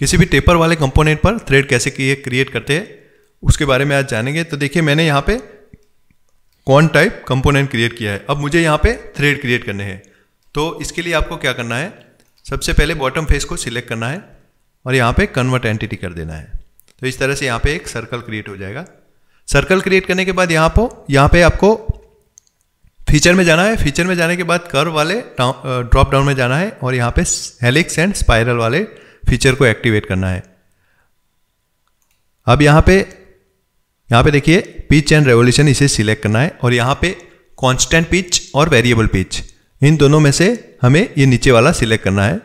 किसी भी टेपर वाले कंपोनेंट पर थ्रेड कैसे क्रिएट करते हैं उसके बारे में आज जानेंगे तो देखिए मैंने यहाँ पे कौन टाइप कंपोनेंट क्रिएट किया है अब मुझे यहाँ पे थ्रेड क्रिएट करने हैं तो इसके लिए आपको क्या करना है सबसे पहले बॉटम फेस को सिलेक्ट करना है और यहाँ पे कन्वर्ट एंटिटी कर देना है तो इस तरह से यहाँ पे एक सर्कल क्रिएट हो जाएगा सर्कल क्रिएट करने के बाद यहाँ पर यहाँ पे आपको फीचर में जाना है फीचर में जाने के बाद कर्व वाले ड्रॉप डाउन में जाना है और यहाँ पे हेलिक्स एंड स्पायरल वाले फीचर को एक्टिवेट करना है अब यहाँ पे यहाँ पे देखिए पिच एंड रेवोल्यूशन इसे सिलेक्ट करना है और यहाँ पे कांस्टेंट पिच और वेरिएबल पिच इन दोनों में से हमें ये नीचे वाला सिलेक्ट करना है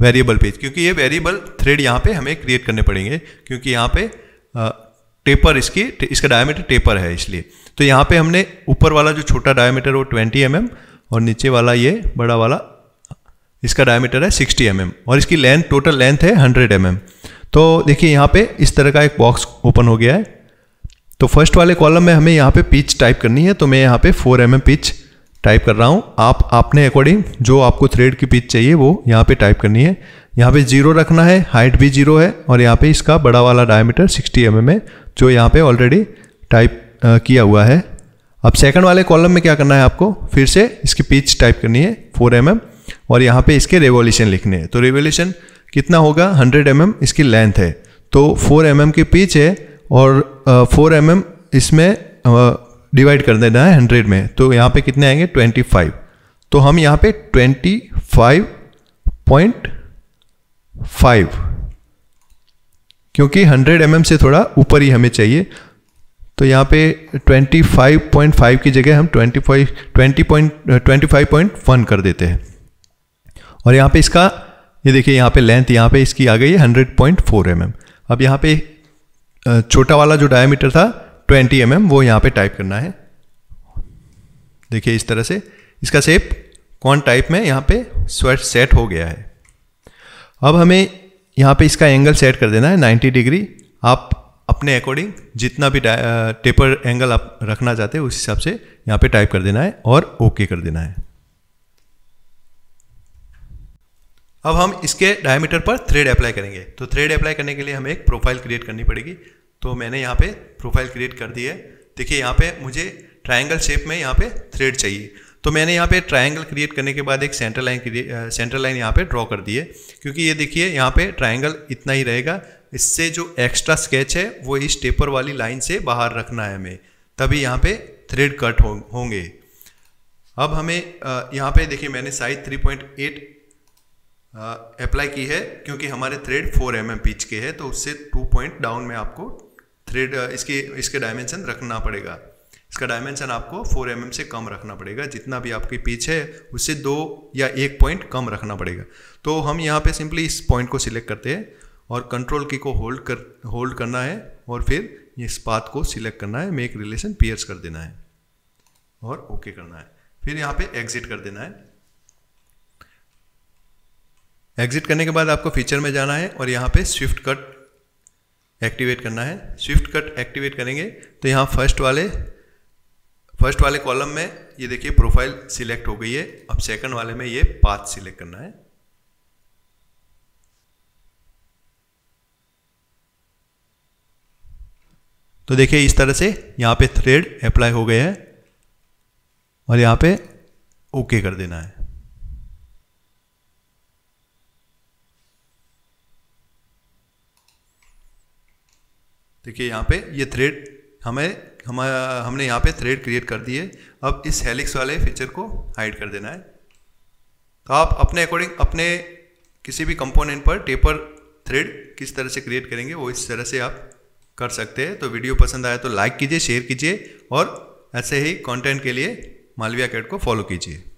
वेरिएबल पिच क्योंकि ये वेरिएबल थ्रेड यहाँ पे हमें क्रिएट करने पड़ेंगे क्योंकि यहाँ पे टेपर इसकी इसका डायमीटर टेपर है इसलिए तो यहाँ पे हमने ऊपर वाला जो छोटा डायमीटर वो 20 एम mm और नीचे वाला ये बड़ा वाला इसका डायमीटर है 60 एम mm और इसकी लेंथ टोटल लेंथ है 100 एम mm तो देखिए यहाँ पे इस तरह का एक बॉक्स ओपन हो गया है तो फर्स्ट वाले कॉलम में हमें यहाँ पे पिच टाइप करनी है तो मैं यहाँ पे 4 एम mm पिच टाइप कर रहा हूँ आप आपने अकॉर्डिंग जो आपको थ्रेड की पिच चाहिए वो यहाँ पर टाइप करनी है यहाँ पर जीरो रखना है हाइट भी जीरो है और यहाँ पर इसका बड़ा वाला डायमीटर सिक्सटी एम mm है जो यहाँ पर ऑलरेडी टाइप किया हुआ है अब सेकंड वाले कॉलम में क्या करना है आपको फिर से इसकी पिच टाइप करनी है 4 एम mm और यहाँ पे इसके रेवोल्यूशन लिखने हैं तो रेवोल्यूशन कितना होगा 100 एम mm इसकी लेंथ है तो 4 एम mm के पीच है और फोर एम एम इसमें डिवाइड कर देना है हंड्रेड में तो यहाँ पे कितने आएंगे ट्वेंटी फाइव तो हम यहाँ पे ट्वेंटी फाइव पॉइंट फाइव क्योंकि हंड्रेड एम mm से थोड़ा ऊपर ही हमें चाहिए तो यहाँ पे 25.5 की जगह हम 25 20.25.1 कर देते हैं और यहाँ पे इसका ये देखिए यहाँ पे लेंथ यहाँ पे इसकी आ गई है hundred point four M M अब यहाँ पे छोटा वाला जो डायमीटर था ट्वेंटी एम एम वो यहाँ पे टाइप करना है देखिए इस तरह से इसका सेप कौन टाइप में यहाँ पे स्वेट सेट हो गया है अब हमें यहाँ पे इसका एंगल सेट कर देना है नाइन्टी डिग्री आप अपने अकॉर्डिंग जितना भी टेपर एंगल आप रखना चाहते हैं उस हिसाब से यहाँ पे टाइप कर देना है और ओके okay कर देना है अब हम इसके डायमीटर पर थ्रेड अप्लाई करेंगे तो थ्रेड अप्लाई करने के लिए हमें एक प्रोफाइल क्रिएट करनी पड़ेगी तो मैंने यहाँ पे प्रोफाइल क्रिएट कर दी है देखिए यहाँ पे मुझे ट्रायंगल शेप में यहाँ पे थ्रेड चाहिए तो मैंने यहाँ पे ट्रायंगल क्रिएट करने के बाद एक सेंटर लाइन सेंटर लाइन यहाँ पे ड्रॉ कर दी है क्योंकि ये देखिए यहाँ पे ट्रायंगल इतना ही रहेगा इससे जो एक्स्ट्रा स्केच है वो इस टेपर वाली लाइन से बाहर रखना है हमें तभी यहाँ पे थ्रेड कट होंगे अब हमें यहाँ पे देखिए मैंने साइज 3.8 अप्लाई की है क्योंकि हमारे थ्रेड 4 एम एम पिच के है तो उससे टू पॉइंट डाउन में आपको थ्रेड इसके इसके डायमेंशन रखना पड़ेगा इसका डायमेंशन आपको 4 एम mm से कम रखना पड़ेगा जितना भी आपकी पिच है उससे दो या एक पॉइंट कम रखना पड़ेगा तो हम यहाँ पे सिंपली इस पॉइंट को सिलेक्ट करते हैं और कंट्रोल की को होल्ड कर होल्ड करना है और फिर इस पाथ को सिलेक्ट करना है मेक रिलेशन पियर्स कर देना है और ओके okay करना है फिर यहाँ पे एग्जिट कर देना है एग्जिट करने के बाद आपको फीचर में जाना है और यहाँ पे स्विफ्ट कट एक्टिवेट करना है स्विफ्ट कट एक्टिवेट करेंगे तो यहाँ फर्स्ट वाले फर्स्ट वाले कॉलम में ये देखिए प्रोफाइल सिलेक्ट हो गई है अब सेकंड वाले में ये पाथ सिलेक्ट करना है तो देखिए इस तरह से यहाँ पे थ्रेड अप्लाई हो गया है और यहाँ पे ओके कर देना है देखिए यहाँ पे ये थ्रेड हमें हम हमने यहाँ पे थ्रेड क्रिएट कर दिए अब इस हेलिक्स वाले फीचर को हाइड कर देना है तो आप अपने अकॉर्डिंग अपने किसी भी कंपोनेंट पर टेपर थ्रेड किस तरह से क्रिएट करेंगे वो इस तरह से आप कर सकते हैं तो वीडियो पसंद आया तो लाइक कीजिए शेयर कीजिए और ऐसे ही कंटेंट के लिए मालविया कैट को फॉलो कीजिए